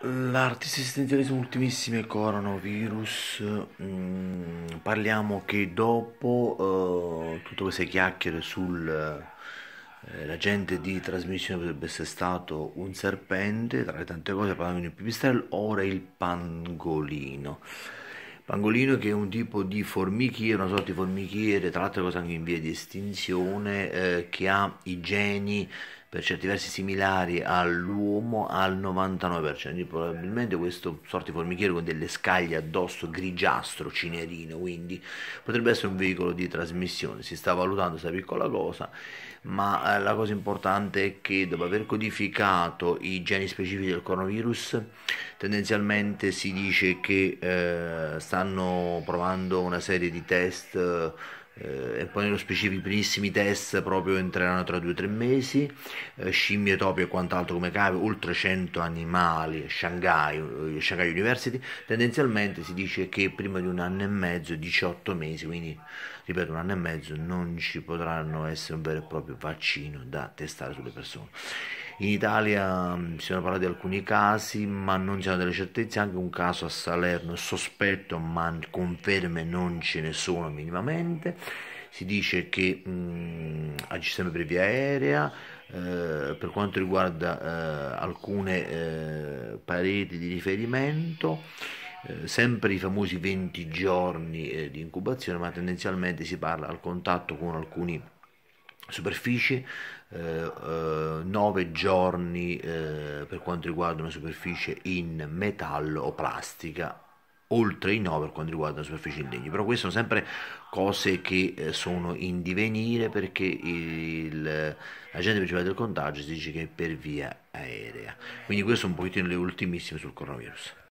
L'artesistenzialismo ultimissime coronavirus, mm, parliamo che dopo uh, tutte queste chiacchiere sull'agente eh, uh, di trasmissione potrebbe essere stato un serpente, tra le tante cose parlavano di un pipistrello, ora il pangolino. Pangolino che è un tipo di formichiere, una sorta di formichiere, tra l'altro cosa anche in via di estinzione, eh, che ha i geni per certi versi similari all'uomo al 99%, probabilmente questo sorti formichiere con delle scaglie addosso grigiastro, cinerino, quindi potrebbe essere un veicolo di trasmissione, si sta valutando questa piccola cosa, ma eh, la cosa importante è che dopo aver codificato i geni specifici del coronavirus, tendenzialmente si dice che eh, stanno provando una serie di test eh, e poi nello specifico i primissimi test proprio entreranno tra 2-3 mesi, eh, scimmie, topi e quant'altro come cave, oltre 100 animali, Shanghai, eh, Shanghai University, tendenzialmente si dice che prima di un anno e mezzo, 18 mesi, quindi ripeto un anno e mezzo, non ci potranno essere un vero e proprio vaccino da testare sulle persone. In Italia mm, si sono parlati di alcuni casi, ma non c'erano delle certezze, anche un caso a Salerno, è sospetto, ma conferme non ce ne sono minimamente. Si dice che mh, mm, agisce sempre per via aerea, eh, per quanto riguarda eh, alcune eh, pareti di riferimento eh, sempre i famosi 20 giorni eh, di incubazione, ma tendenzialmente si parla al contatto con alcuni superficie, 9 eh, eh, giorni eh, per quanto riguarda una superficie in metallo o plastica oltre i 9 per quanto riguarda una superficie in legno però queste sono sempre cose che eh, sono in divenire perché l'agente principale del contagio si dice che è per via aerea quindi questo è un pochettino le ultimissime sul coronavirus